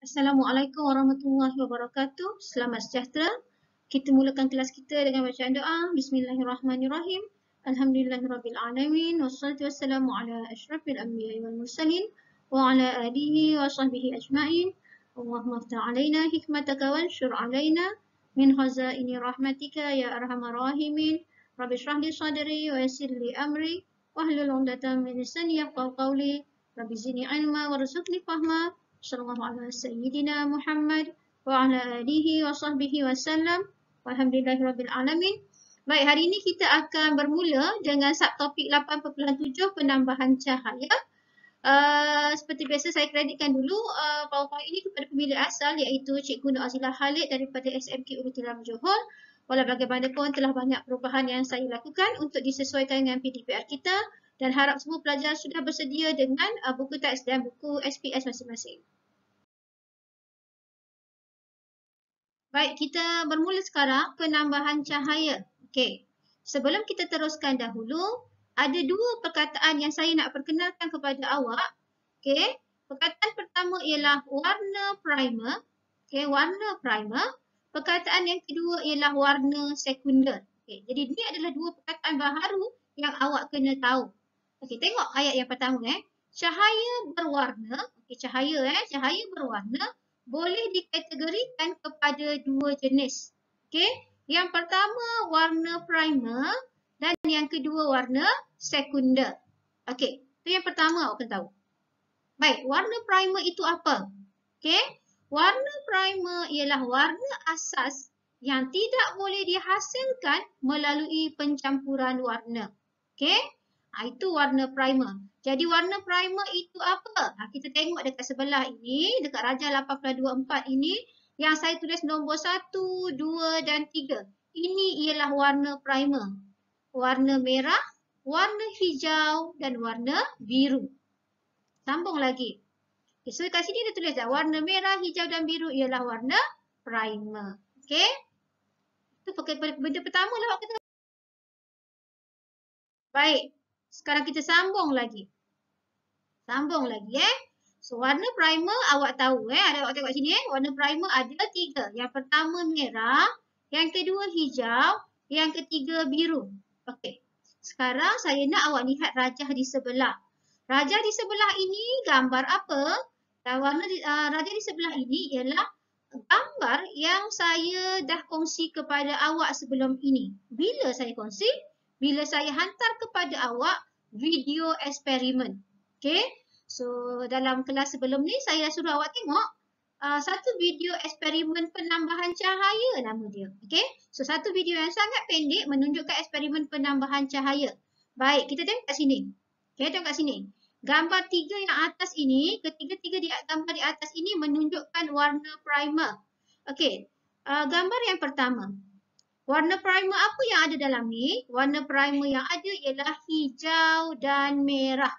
Assalamualaikum warahmatullahi wabarakatuh. Selamat sejahtera. Kita mulakan kelas kita dengan bacaan doa. Bismillahirrahmanirrahim. Alhamdulillahirrabbilalamin. Wassalatu wassalamu ala ashrafil anbiya wal mursalin. Wa ala alihi wa sahbihi ajma'in. Allahumma fta' alayna hikmataka wa ansyur alayna. Min khazaini rahmatika ya arhamar rahimin. Rabbi syrahli sadari wa yasirli amri. Wahlul undatan min lisani qawli. Rabbi zini ilma wa rizukni fahmat sallallahu ala sayyidina Muhammad wa ala alihi wa sahbihi wa sallam. Alhamdulillahirabbil alamin. Baik, hari ini kita akan bermula dengan subtopik 8.7 penambahan cahaya. Uh, seperti biasa saya kreditkan dulu uh, PowerPoint ini kepada pemilik asal iaitu Cikgu Nur Azilah Khalid daripada SMK Ulu Tiram Johor. Walau bagaimanapun telah banyak perubahan yang saya lakukan untuk disesuaikan dengan PDPR kita dan harap semua pelajar sudah bersedia dengan uh, buku teks dan buku SPS masing-masing. Baik, kita bermula sekarang penambahan cahaya. Okey. Sebelum kita teruskan dahulu, ada dua perkataan yang saya nak perkenalkan kepada awak. Okey. Perkataan pertama ialah warna primer. Okey, warna primer. Perkataan yang kedua ialah warna sekunder. Okey, jadi ini adalah dua perkataan baharu yang awak kena tahu. Okey, tengok ayat yang pertama eh. Cahaya berwarna, okey cahaya eh, cahaya berwarna boleh dikategorikan kepada dua jenis. Okey, yang pertama warna primer dan yang kedua warna sekunder. Okey, tu yang pertama awak kena tahu. Baik, warna primer itu apa? Okey, warna primer ialah warna asas yang tidak boleh dihasilkan melalui pencampuran warna. Okey. Ah, itu warna primer. Jadi warna primer itu apa? Ha, kita tengok dekat sebelah ini, dekat Raja 824 ini, yang saya tulis nombor 1, 2 dan 3. Ini ialah warna primer. Warna merah, warna hijau dan warna biru. Sambung lagi. Okay, eh, so kat sini dia tulis dah, warna merah, hijau dan biru ialah warna primer. Okay. Itu benda pertama lah awak kata. Baik, sekarang kita sambung lagi. Sambung lagi eh. So warna primer awak tahu eh. Ada awak tengok sini eh. Warna primer ada tiga. Yang pertama merah. Yang kedua hijau. Yang ketiga biru. Okey. Sekarang saya nak awak lihat rajah di sebelah. Rajah di sebelah ini gambar apa? Dan warna di, uh, rajah di sebelah ini ialah gambar yang saya dah kongsi kepada awak sebelum ini. Bila saya kongsi? Bila saya hantar kepada awak video eksperimen. Okay. So dalam kelas sebelum ni saya suruh awak tengok uh, satu video eksperimen penambahan cahaya nama dia. Okay. So satu video yang sangat pendek menunjukkan eksperimen penambahan cahaya. Baik kita tengok kat sini. Okay tengok kat sini. Gambar tiga yang atas ini, ketiga-tiga di, gambar di atas ini menunjukkan warna primer. Okay. Uh, gambar yang pertama. Warna primer apa yang ada dalam ni? Warna primer yang ada ialah hijau dan merah.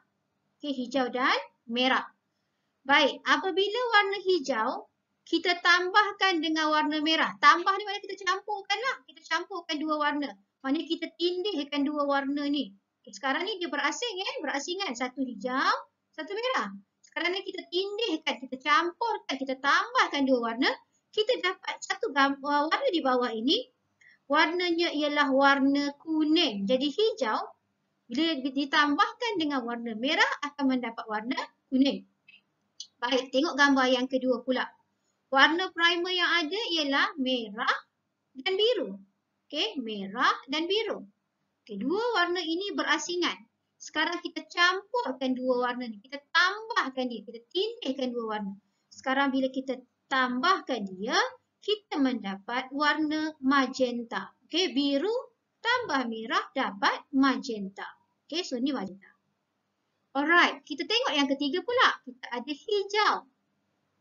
Okey, hijau dan merah. Baik, apabila warna hijau, kita tambahkan dengan warna merah. Tambah ni maknanya kita campurkanlah. Kita campurkan dua warna. Maksudnya kita tindihkan dua warna ni. Okay, sekarang ni dia berasing kan? Berasingan. Satu hijau, satu merah. Sekarang ni kita tindihkan, kita campurkan, kita tambahkan dua warna. Kita dapat satu uh, warna di bawah ini warnanya ialah warna kuning. Jadi hijau bila ditambahkan dengan warna merah akan mendapat warna kuning. Baik, tengok gambar yang kedua pula. Warna primer yang ada ialah merah dan biru. Okey, merah dan biru. Kedua okay, warna ini berasingan. Sekarang kita campurkan dua warna ni. Kita tambahkan dia. Kita tintihkan dua warna. Sekarang bila kita tambahkan dia, kita mendapat warna magenta. Okey, biru tambah merah dapat magenta. Okey, so ni magenta. Alright, kita tengok yang ketiga pula. Kita ada hijau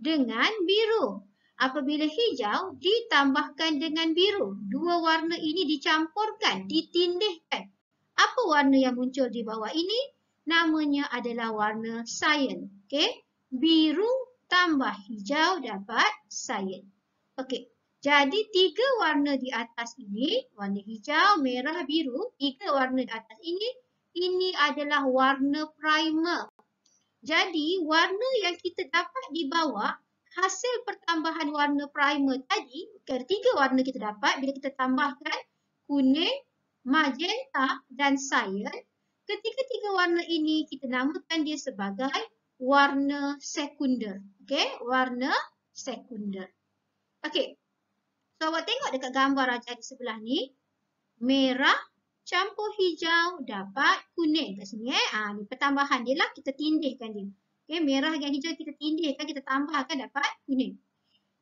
dengan biru. Apabila hijau ditambahkan dengan biru, dua warna ini dicampurkan, ditindihkan. Apa warna yang muncul di bawah ini? Namanya adalah warna cyan. Okey, biru tambah hijau dapat cyan. Okey. Jadi tiga warna di atas ini, warna hijau, merah, biru, tiga warna di atas ini, ini adalah warna primer. Jadi warna yang kita dapat di bawah, hasil pertambahan warna primer tadi, ketiga warna kita dapat bila kita tambahkan kuning, magenta dan cyan, Ketika tiga warna ini kita namakan dia sebagai warna sekunder. Okey, warna sekunder. Okey. So awak tengok dekat gambar raja di sebelah ni. Merah campur hijau dapat kuning kat sini eh. Ha, ni pertambahan dia lah kita tindihkan dia. Okay, merah dengan hijau kita tindihkan kita tambahkan dapat kuning.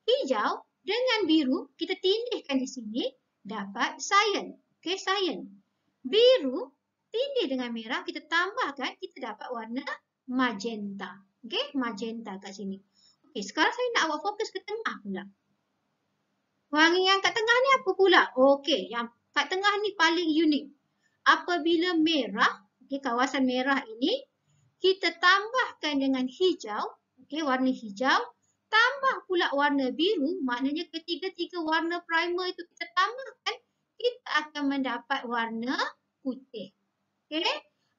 Hijau dengan biru kita tindihkan di sini dapat cyan. Okay, cyan. Biru tindih dengan merah kita tambahkan kita dapat warna magenta. Okay, magenta kat sini. Okay, sekarang saya nak awak fokus ke tengah pula. Wangi yang kat tengah ni apa pula? Okey, yang kat tengah ni paling unik. Apabila merah, okay, kawasan merah ini, kita tambahkan dengan hijau, okey warna hijau, tambah pula warna biru, maknanya ketiga-tiga warna primer itu kita tambahkan, kita akan mendapat warna putih. Okey,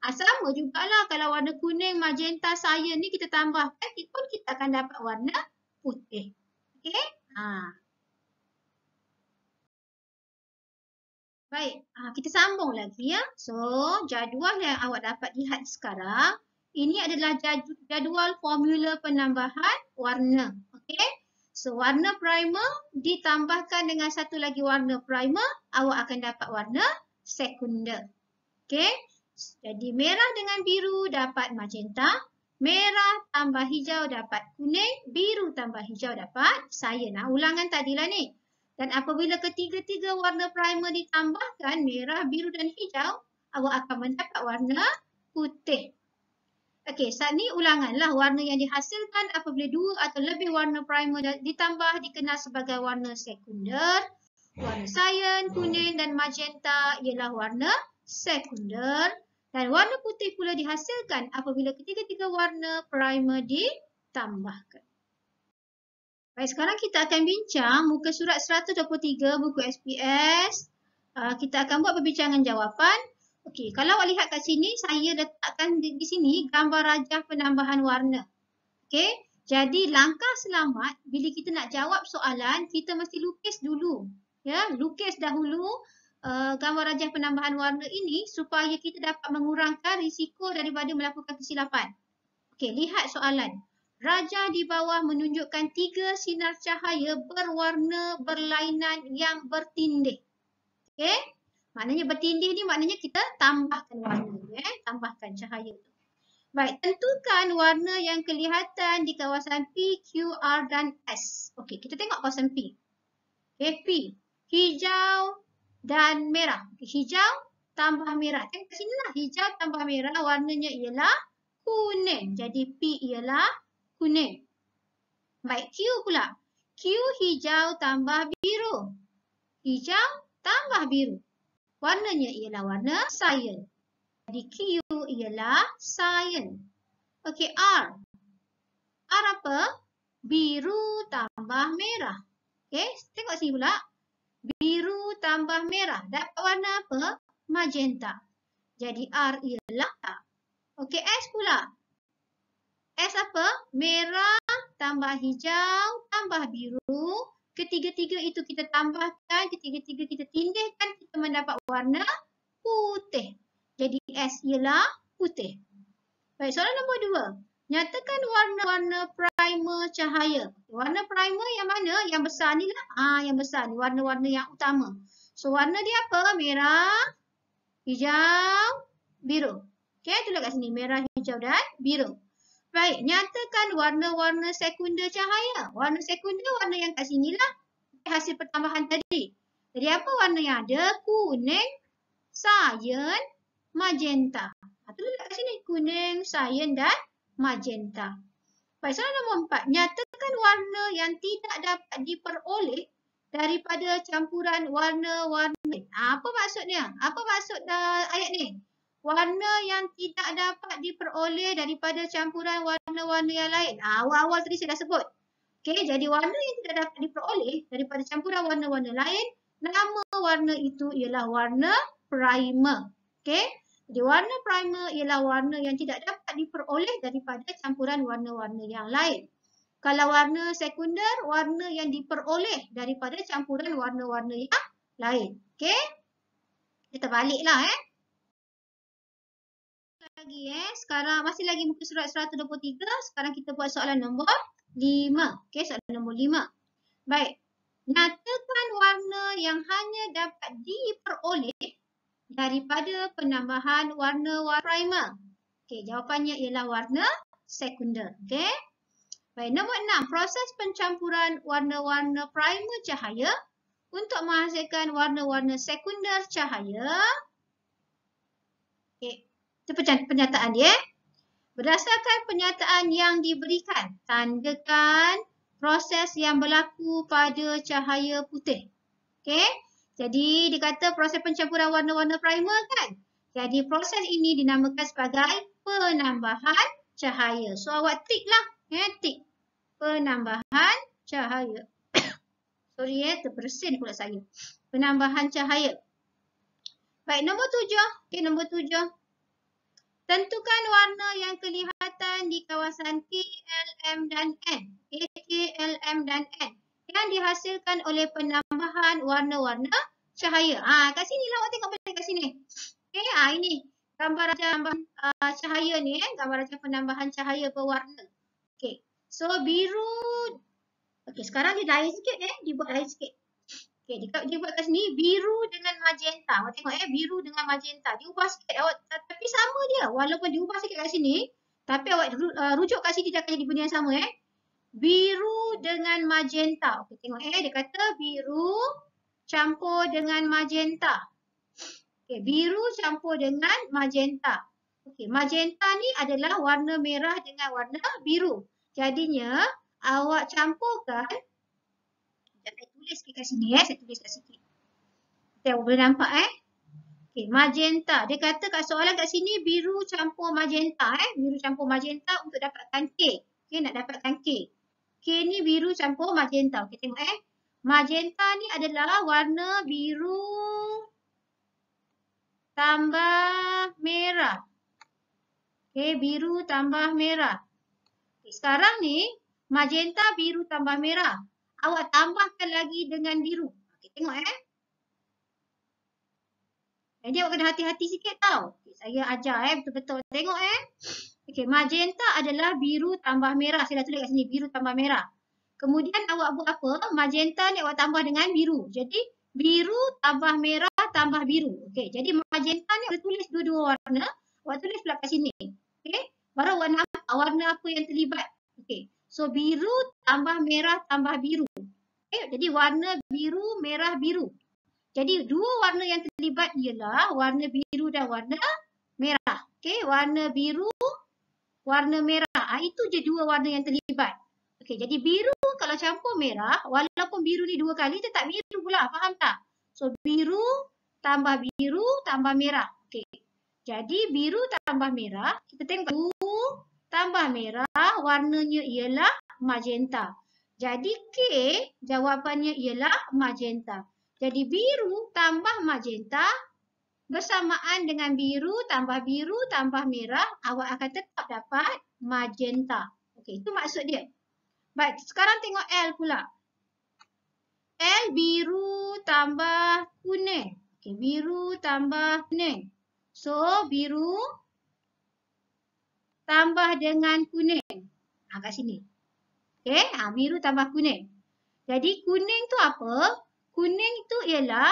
Ha, ah, juga lah kalau warna kuning, magenta, saya ni kita tambahkan, pun kita akan dapat warna putih. Okey, Haa. Ah. Baik, ha, kita sambung lagi ya. So, jadual yang awak dapat lihat sekarang, ini adalah jadual formula penambahan warna. Okay, So, warna primer ditambahkan dengan satu lagi warna primer, awak akan dapat warna sekunder. Okay, Jadi, merah dengan biru dapat magenta. Merah tambah hijau dapat kuning. Biru tambah hijau dapat cyan. Nah, ulangan tadilah ni. Dan apabila ketiga-tiga warna primer ditambahkan, merah, biru dan hijau, awak akan mendapat warna putih. Okey, saat ni ulanganlah warna yang dihasilkan apabila dua atau lebih warna primer ditambah dikenal sebagai warna sekunder. Warna cyan, kuning dan magenta ialah warna sekunder. Dan warna putih pula dihasilkan apabila ketiga-tiga warna primer ditambahkan. Baik, sekarang kita akan bincang muka surat 123 buku SPS. Uh, ah, kita akan buat perbincangan jawapan. Okey, kalau awak lihat kat sini, saya letakkan di, di sini gambar rajah penambahan warna. Okey, jadi langkah selamat bila kita nak jawab soalan, kita mesti lukis dulu. Ya, lukis dahulu uh, gambar rajah penambahan warna ini supaya kita dapat mengurangkan risiko daripada melakukan kesilapan. Okey, lihat soalan. Raja di bawah menunjukkan tiga sinar cahaya berwarna berlainan yang bertindih. Okey? Maknanya bertindih ni maknanya kita tambahkan warna. Eh? Tambahkan cahaya tu. Baik, tentukan warna yang kelihatan di kawasan P, Q, R dan S. Okey, kita tengok kawasan P. Okey, P. Hijau dan merah. Hijau tambah merah. Tengok sini lah. Hijau tambah merah. Warnanya ialah kuning. Jadi P ialah kuning. Baik, Q pula. Q hijau tambah biru. Hijau tambah biru. Warnanya ialah warna cyan. Jadi Q ialah cyan. Okey, R. R apa? Biru tambah merah. Okey, tengok sini pula. Biru tambah merah. Dapat warna apa? Magenta. Jadi R ialah tak. Okey, S pula. S apa? Merah tambah hijau tambah biru. Ketiga-tiga itu kita tambahkan, ketiga-tiga kita tindihkan, kita mendapat warna putih. Jadi S ialah putih. Baik, soalan nombor dua. Nyatakan warna-warna primer cahaya. Warna primer yang mana? Yang besar ni lah. Ha, yang besar ni. Warna-warna yang utama. So, warna dia apa? Merah, hijau, biru. Okay, tulis kat sini. Merah, hijau dan biru. Baik, nyatakan warna-warna sekunder cahaya. Warna sekunder warna yang kat sini lah. Hasil pertambahan tadi. Jadi apa warna yang ada? Kuning, cyan, magenta. Atau ha, Itu dekat sini. Kuning, cyan dan magenta. Baik, soalan nombor empat. Nyatakan warna yang tidak dapat diperoleh daripada campuran warna-warna. Ha, apa maksudnya? Apa maksud uh, ayat ni? warna yang tidak dapat diperoleh daripada campuran warna-warna yang lain. Ah, awal-awal tadi saya dah sebut. Okey, jadi warna yang tidak dapat diperoleh daripada campuran warna-warna lain, nama warna itu ialah warna primer. Okey, jadi warna primer ialah warna yang tidak dapat diperoleh daripada campuran warna-warna yang lain. Kalau warna sekunder, warna yang diperoleh daripada campuran warna-warna yang lain. Okey, kita baliklah eh lagi eh. Sekarang masih lagi muka surat 123. Sekarang kita buat soalan nombor 5. Okey, soalan nombor 5. Baik. Nyatakan warna yang hanya dapat diperoleh daripada penambahan warna warna primer. Okey, jawapannya ialah warna sekunder. Okey. Baik, nombor 6. Proses pencampuran warna-warna primer cahaya untuk menghasilkan warna-warna sekunder cahaya. okay itu pernyataan dia. Berdasarkan pernyataan yang diberikan, tandakan proses yang berlaku pada cahaya putih. Okey. Jadi dia kata proses pencampuran warna-warna primer kan? Jadi proses ini dinamakan sebagai penambahan cahaya. So awak tick lah. Eh, tick. Penambahan cahaya. Sorry ya, eh, terbersin pula saya. Penambahan cahaya. Baik, nombor tujuh. Okey, nombor tujuh. Tentukan warna yang kelihatan di kawasan K, L, M dan N. K, K, L, M dan N. Yang dihasilkan oleh penambahan warna-warna cahaya. Ah kat sini lah awak tengok boleh kat sini. Okay, ha, ini gambar macam uh, ha, cahaya ni. Eh. Gambar macam penambahan cahaya berwarna. Okay, so biru. Okay, sekarang dia lain sikit eh. Dia buat lain sikit. Okey, dia, dia buat kat sini biru dengan magenta. Awak tengok eh, biru dengan magenta. Dia ubah sikit awak, tapi sama dia. Walaupun dia ubah sikit kat sini, tapi awak uh, rujuk kat sini dia akan jadi benda yang sama eh. Biru dengan magenta. okay tengok eh, dia kata biru campur dengan magenta. okay biru campur dengan magenta. Okay magenta ni adalah warna merah dengan warna biru. Jadinya, awak campurkan Sekejap saya tulis kat sini eh. Saya tulis kat sini. Kita boleh nampak eh. Okay, magenta. Dia kata kat soalan kat sini biru campur magenta eh. Biru campur magenta untuk dapatkan K. Okay, nak dapatkan K. K ni biru campur magenta. Okay, tengok eh. Magenta ni adalah warna biru tambah merah. Okay, biru tambah merah. Okay, sekarang ni magenta biru tambah merah awak tambahkan lagi dengan biru. Okey, tengok eh. Jadi awak kena hati-hati sikit tau. Okay, saya ajar eh, betul-betul. Tengok eh. Okey, magenta adalah biru tambah merah. Saya dah tulis kat sini, biru tambah merah. Kemudian awak buat apa? Magenta ni awak tambah dengan biru. Jadi, biru tambah merah tambah biru. Okey, jadi magenta ni awak tulis dua-dua warna. Awak tulis pula kat sini. Okey, baru warna nampak warna apa yang terlibat. Okey. So biru tambah merah tambah biru. Okay. Eh, jadi warna biru, merah, biru. Jadi dua warna yang terlibat ialah warna biru dan warna merah. Okay. Warna biru, warna merah. Ha, itu je dua warna yang terlibat. Okay. Jadi biru kalau campur merah, walaupun biru ni dua kali, tetap biru pula. Faham tak? So biru tambah biru tambah merah. Okay. Jadi biru tambah merah, kita tengok dua tambah merah, warnanya ialah magenta. Jadi K, jawapannya ialah magenta. Jadi biru tambah magenta bersamaan dengan biru tambah biru tambah merah, awak akan tetap dapat magenta. Okey, itu maksud dia. Baik, sekarang tengok L pula. L biru tambah kuning. Okey, biru tambah kuning. So, biru tambah dengan kuning. Ha, kat sini. Okay, ha, ah, biru tambah kuning. Jadi kuning tu apa? Kuning tu ialah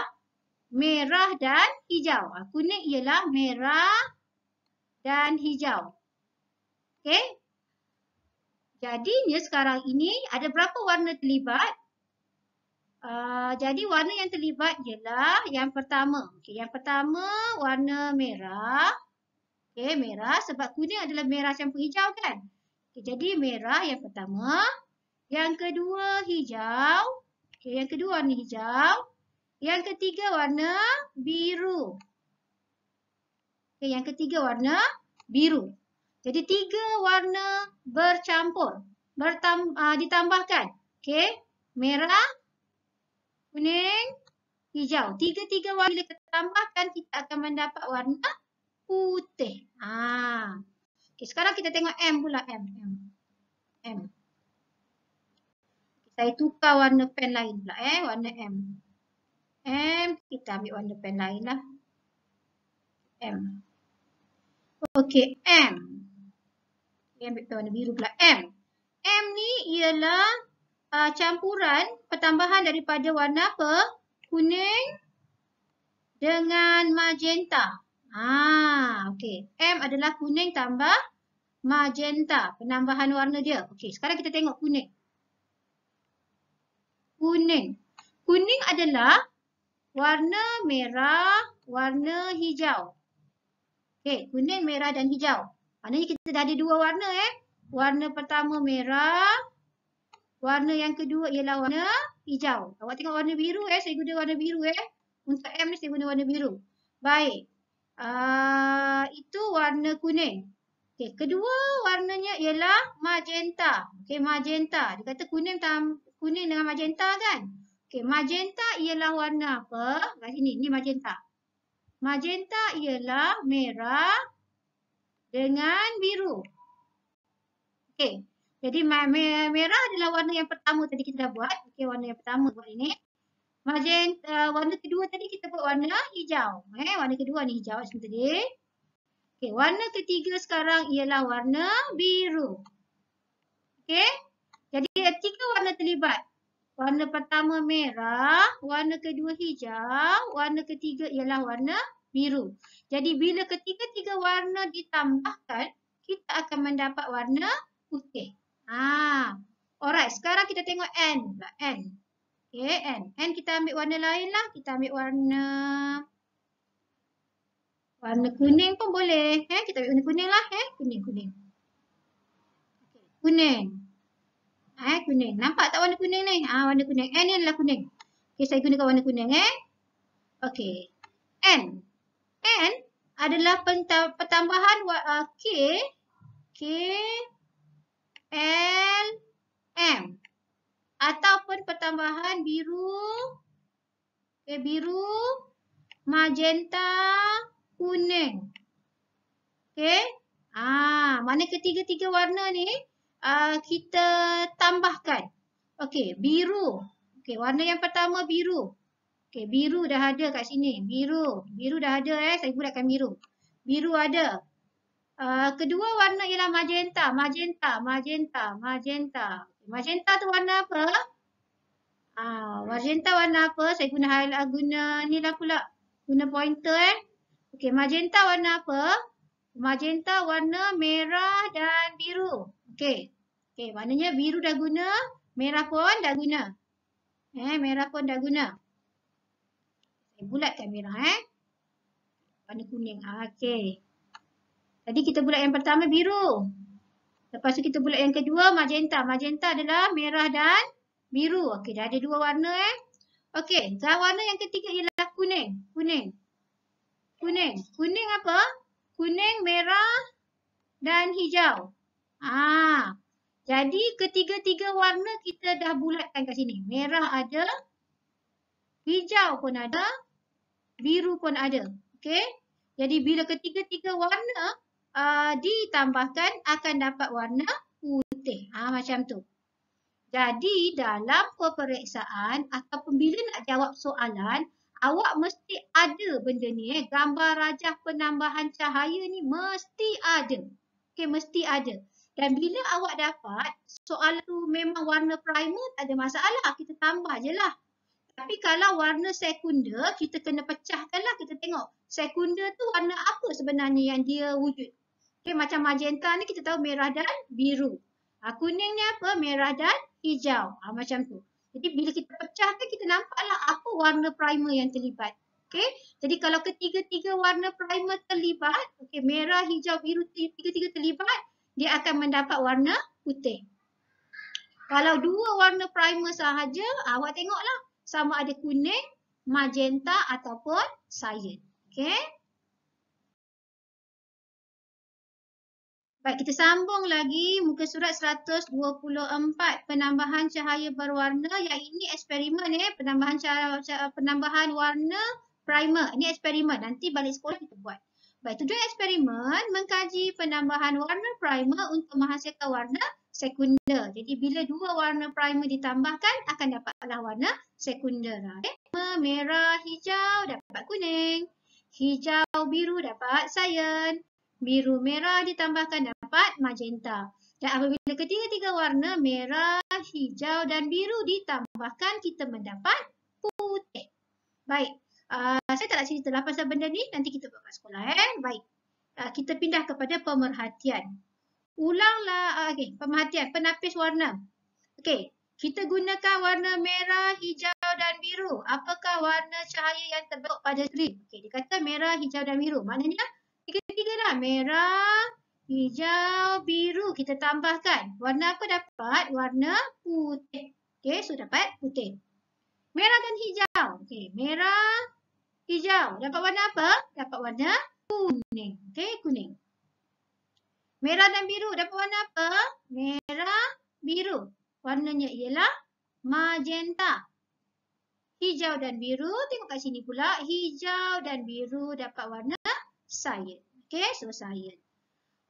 merah dan hijau. Ha, kuning ialah merah dan hijau. Okay. Jadinya sekarang ini ada berapa warna terlibat? Uh, jadi warna yang terlibat ialah yang pertama. Okay, yang pertama warna merah. Okey, merah sebab kuning adalah merah campur hijau kan? Okay, jadi merah yang pertama, yang kedua hijau, okay, yang kedua warna hijau, yang ketiga warna biru. Okay, yang ketiga warna biru. Jadi tiga warna bercampur, bertam, uh, ditambahkan. Okey, merah, kuning, hijau. Tiga-tiga warna kita tambahkan, kita akan mendapat warna putih. Ah. Ha. Okay, sekarang kita tengok M pula M M. M. Kita tukar warna pen lain pula eh, warna M. M kita ambil warna pen lain lah. M. Okey, M. Okay, ambil warna biru pula M. M ni ialah uh, campuran pertambahan daripada warna apa? Kuning dengan magenta. Ah, okey. M adalah kuning tambah magenta, penambahan warna dia. Okey, sekarang kita tengok kuning. Kuning. Kuning adalah warna merah, warna hijau. Okey, kuning, merah dan hijau. Maknanya kita dah ada dua warna eh. Warna pertama merah, warna yang kedua ialah warna hijau. Awak tengok warna biru eh, saya guna warna biru eh. Untuk M ni saya guna warna biru. Baik. Uh, itu warna kuning. Okey, kedua warnanya ialah magenta. Okey, magenta. Dia kata kuning tam, kuning dengan magenta kan? Okey, magenta ialah warna apa? Kat sini, ni magenta. Magenta ialah merah dengan biru. Okey. Jadi merah adalah warna yang pertama tadi kita dah buat. Okey, warna yang pertama buat ini. Majen uh, warna kedua tadi kita buat warna hijau eh warna kedua ni hijau macam tadi Okay warna ketiga sekarang ialah warna biru Okay jadi ada tiga warna terlibat warna pertama merah warna kedua hijau warna ketiga ialah warna biru jadi bila ketiga-tiga warna ditambahkan kita akan mendapat warna putih Ah alright sekarang kita tengok n n Okay, N. N kita ambil warna lain lah. Kita ambil warna... Warna kuning pun boleh. Eh? Kita ambil warna kuning lah. eh Kuning-kuning. Kuning. Eh, kuning. Nampak tak warna kuning ni? Ah, warna kuning. N eh, ni adalah kuning. Okay, saya gunakan warna kuning eh. Okay. N. N adalah pertambahan uh, K. K. L. M ataupun pertambahan biru eh biru magenta kuning okay? ah ha, mana ketiga-tiga warna ni uh, kita tambahkan Okay, biru okay, warna yang pertama biru okay, biru dah ada kat sini biru biru dah ada eh saya gunakan biru biru ada uh, kedua warna ialah magenta magenta magenta magenta Magenta tu warna apa? Ah, magenta warna apa? Saya guna highlight ah, guna ni lah pula. Guna pointer eh. Okey, magenta warna apa? Magenta warna merah dan biru. Okey. Okey, maknanya biru dah guna, merah pun dah guna. Eh, merah pun dah guna. Saya bulatkan merah eh. Warna kuning. Ah, Okey. Tadi kita bulat yang pertama biru. Lepas tu kita bulat yang kedua magenta. Magenta adalah merah dan biru. Okey dah ada dua warna eh. Okey dan warna yang ketiga ialah kuning. Kuning. Kuning. Kuning apa? Kuning, merah dan hijau. Ah, Jadi ketiga-tiga warna kita dah bulatkan kat sini. Merah ada. Hijau pun ada. Biru pun ada. Okey. Jadi bila ketiga-tiga warna uh, ditambahkan akan dapat warna putih. Ha, macam tu. Jadi dalam peperiksaan atau bila nak jawab soalan, awak mesti ada benda ni. Eh. Gambar rajah penambahan cahaya ni mesti ada. Okey, mesti ada. Dan bila awak dapat, soalan tu memang warna primer tak ada masalah. Kita tambah je lah. Tapi kalau warna sekunder, kita kena pecahkan lah. Kita tengok sekunder tu warna apa sebenarnya yang dia wujud. Okay, macam magenta ni kita tahu merah dan biru. Ha, kuning ni apa? Merah dan hijau. Ha, macam tu. Jadi bila kita pecah tu kita nampaklah apa warna primer yang terlibat. Okay. Jadi kalau ketiga-tiga warna primer terlibat, okay, merah, hijau, biru, tiga-tiga terlibat, dia akan mendapat warna putih. Kalau dua warna primer sahaja, awak tengoklah sama ada kuning, magenta ataupun cyan. Okay. Baik, kita sambung lagi muka surat 124 penambahan cahaya berwarna. Yang ini eksperimen eh, penambahan cahaya, penambahan warna primer. Ini eksperimen. Nanti balik sekolah kita buat. Baik, tujuan eksperimen mengkaji penambahan warna primer untuk menghasilkan warna sekunder. Jadi bila dua warna primer ditambahkan akan dapatlah warna sekunder. Okay? Eh. Merah, hijau dapat kuning. Hijau, biru dapat cyan biru merah ditambahkan dapat magenta. Dan apabila ketiga-tiga warna merah, hijau dan biru ditambahkan kita mendapat putih. Baik, uh, saya tak nak ceritalah pasal benda ni. Nanti kita buat kat sekolah. Eh? Baik, uh, kita pindah kepada pemerhatian. Ulanglah, uh, ah, okay, pemerhatian, penapis warna. Okey, kita gunakan warna merah, hijau dan biru. Apakah warna cahaya yang terbentuk pada skrin? Okey, dia kata merah, hijau dan biru. Maknanya uh, Tiga-tiga dah. Merah, hijau, biru. Kita tambahkan. Warna apa dapat? Warna putih. Okey, so dapat putih. Merah dan hijau. Okey, merah, hijau. Dapat warna apa? Dapat warna kuning. Okey, kuning. Merah dan biru. Dapat warna apa? Merah, biru. Warnanya ialah magenta. Hijau dan biru. Tengok kat sini pula. Hijau dan biru dapat warna saya, Okey, so saya.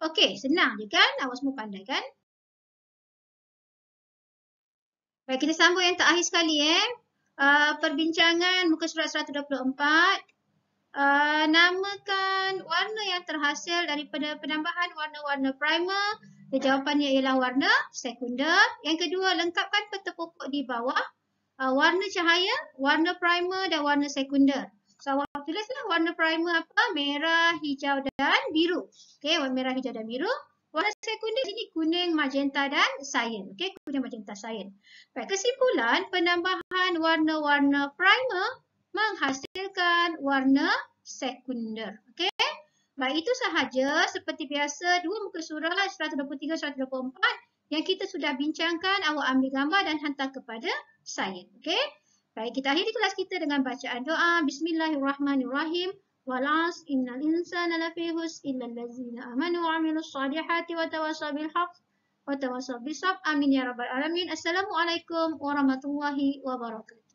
Okey, senang je kan? Awak semua pandai kan? Baik, kita sambung yang terakhir sekali eh. Uh, perbincangan muka surat 124. Uh, namakan warna yang terhasil daripada penambahan warna-warna primer. Dan jawapannya ialah warna sekunder. Yang kedua, lengkapkan peta pokok di bawah. Uh, warna cahaya, warna primer dan warna sekunder tulislah warna primer apa? Merah, hijau dan biru. Okey, warna merah, hijau dan biru. Warna sekunder sini kuning, magenta dan cyan. Okey, kuning, magenta, cyan. Baik, kesimpulan penambahan warna-warna primer menghasilkan warna sekunder. Okey. Baik, itu sahaja seperti biasa dua muka surat 123 124 yang kita sudah bincangkan awak ambil gambar dan hantar kepada saya. Okey. Baik, kita akhiri kelas kita dengan bacaan doa. Bismillahirrahmanirrahim. Walas innal insana lafihus husn illal ladzina amanu wa amilus shalihati wa tawassaw bil haqq wa tawassaw bis sabr. Amin ya rabbal alamin. Assalamualaikum warahmatullahi wabarakatuh.